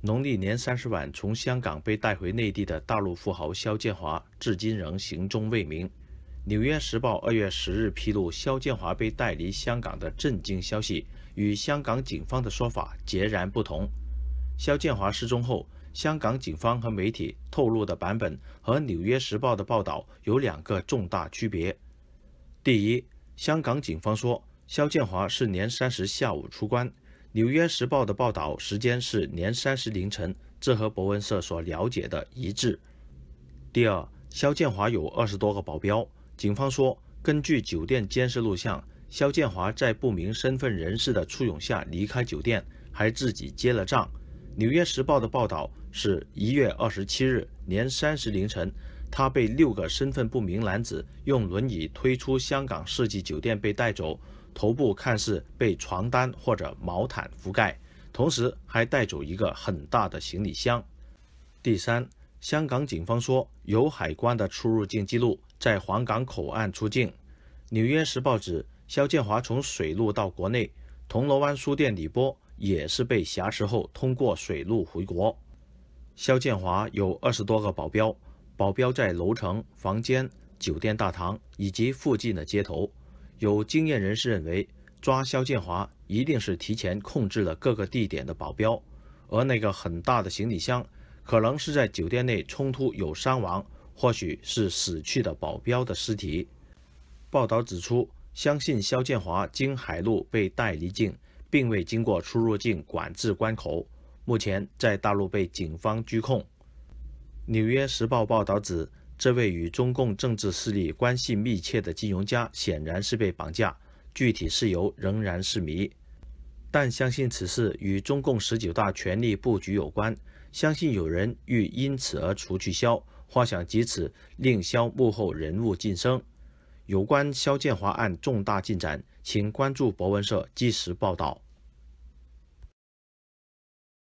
农历年三十晚从香港被带回内地的大陆富豪肖建华，至今仍行踪未明。《纽约时报》二月十日披露肖建华被带离香港的震惊消息，与香港警方的说法截然不同。肖建华失踪后，香港警方和媒体透露的版本和《纽约时报》的报道有两个重大区别：第一，香港警方说肖建华是年三十下午出关。《纽约时报》的报道时间是年三十凌晨，这和《博文社》所了解的一致。第二，肖建华有二十多个保镖。警方说，根据酒店监视录像，肖建华在不明身份人士的簇拥下离开酒店，还自己结了账。《纽约时报》的报道是一月二十七日年三十凌晨，他被六个身份不明男子用轮椅推出香港世纪酒店被带走。头部看似被床单或者毛毯覆盖，同时还带走一个很大的行李箱。第三，香港警方说有海关的出入境记录，在皇岗口岸出境。纽约时报指，肖建华从水路到国内，铜锣湾书店李波也是被挟持后通过水路回国。肖建华有二十多个保镖，保镖在楼层、房间、酒店大堂以及附近的街头。有经验人士认为，抓肖建华一定是提前控制了各个地点的保镖，而那个很大的行李箱，可能是在酒店内冲突有伤亡，或许是死去的保镖的尸体。报道指出，相信肖建华经海路被带离境，并未经过出入境管制关口，目前在大陆被警方拘控。《纽约时报》报道指。这位与中共政治势力关系密切的金融家显然是被绑架，具体事由仍然是谜。但相信此事与中共十九大权力布局有关，相信有人欲因此而除去肖，或想借此令肖幕后人物晋升。有关肖建华案重大进展，请关注博文社及时报道。